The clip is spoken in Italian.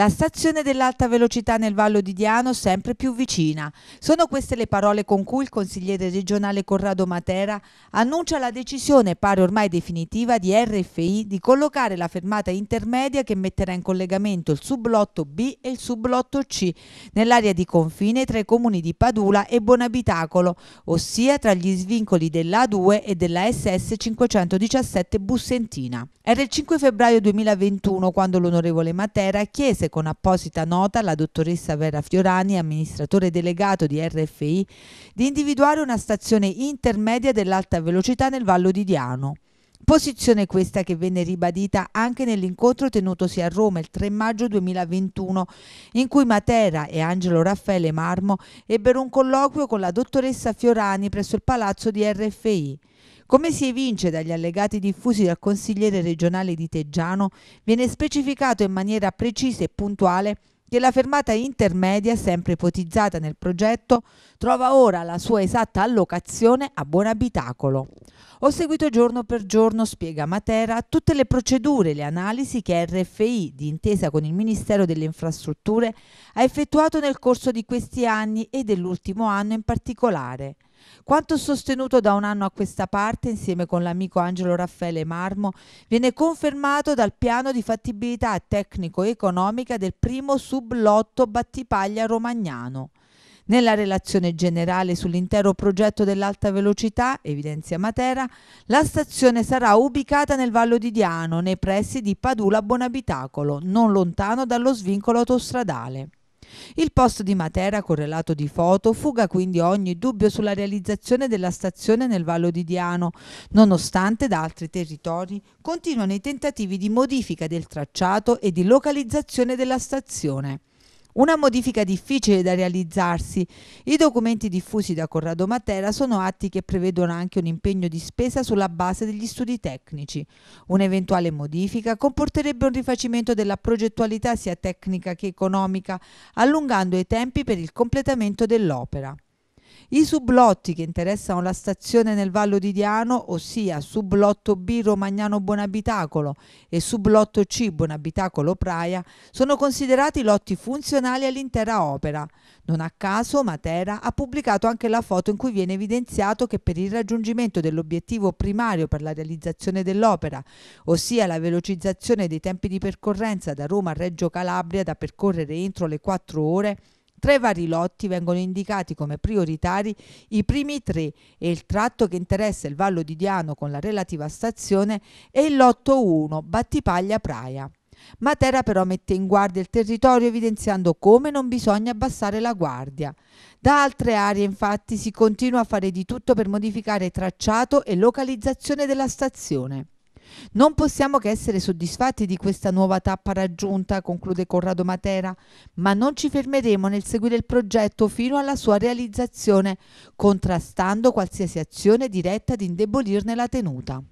La stazione dell'alta velocità nel Vallo di Diano sempre più vicina. Sono queste le parole con cui il consigliere regionale Corrado Matera annuncia la decisione, pare ormai definitiva, di RFI di collocare la fermata intermedia che metterà in collegamento il sublotto B e il sublotto C nell'area di confine tra i comuni di Padula e Bonabitacolo, ossia tra gli svincoli della 2 e della SS 517 Bussentina. Era il 5 febbraio 2021 quando l'onorevole Matera chiese con apposita nota la dottoressa Vera Fiorani, amministratore delegato di RFI, di individuare una stazione intermedia dell'alta velocità nel Vallo di Diano. Posizione questa che venne ribadita anche nell'incontro tenutosi a Roma il 3 maggio 2021, in cui Matera e Angelo Raffaele Marmo ebbero un colloquio con la dottoressa Fiorani presso il palazzo di RFI. Come si evince dagli allegati diffusi dal consigliere regionale di Teggiano, viene specificato in maniera precisa e puntuale che la fermata intermedia, sempre ipotizzata nel progetto, trova ora la sua esatta allocazione a buon abitacolo. Ho seguito giorno per giorno, spiega Matera, tutte le procedure e le analisi che RFI, di intesa con il Ministero delle Infrastrutture, ha effettuato nel corso di questi anni e dell'ultimo anno in particolare. Quanto sostenuto da un anno a questa parte, insieme con l'amico Angelo Raffaele Marmo, viene confermato dal piano di fattibilità tecnico-economica del primo sublotto Battipaglia Romagnano. Nella relazione generale sull'intero progetto dell'alta velocità, evidenzia Matera, la stazione sarà ubicata nel Vallo di Diano, nei pressi di Padula Bonabitacolo, non lontano dallo svincolo autostradale. Il posto di Matera, correlato di foto, fuga quindi ogni dubbio sulla realizzazione della stazione nel Vallo di Diano, nonostante da altri territori continuano i tentativi di modifica del tracciato e di localizzazione della stazione. Una modifica difficile da realizzarsi. I documenti diffusi da Corrado Matera sono atti che prevedono anche un impegno di spesa sulla base degli studi tecnici. Un'eventuale modifica comporterebbe un rifacimento della progettualità sia tecnica che economica, allungando i tempi per il completamento dell'opera. I sublotti che interessano la stazione nel Vallo di Diano, ossia sublotto B Romagnano Buonabitacolo e sublotto C Buonabitacolo Praia, sono considerati lotti funzionali all'intera opera. Non a caso Matera ha pubblicato anche la foto in cui viene evidenziato che per il raggiungimento dell'obiettivo primario per la realizzazione dell'opera, ossia la velocizzazione dei tempi di percorrenza da Roma a Reggio Calabria da percorrere entro le 4 ore, tra i vari lotti vengono indicati come prioritari i primi tre e il tratto che interessa il Vallo di Diano con la relativa stazione è il lotto 1 Battipaglia-Praia. Matera però mette in guardia il territorio evidenziando come non bisogna abbassare la guardia. Da altre aree infatti si continua a fare di tutto per modificare tracciato e localizzazione della stazione. Non possiamo che essere soddisfatti di questa nuova tappa raggiunta, conclude Corrado Matera, ma non ci fermeremo nel seguire il progetto fino alla sua realizzazione, contrastando qualsiasi azione diretta ad indebolirne la tenuta.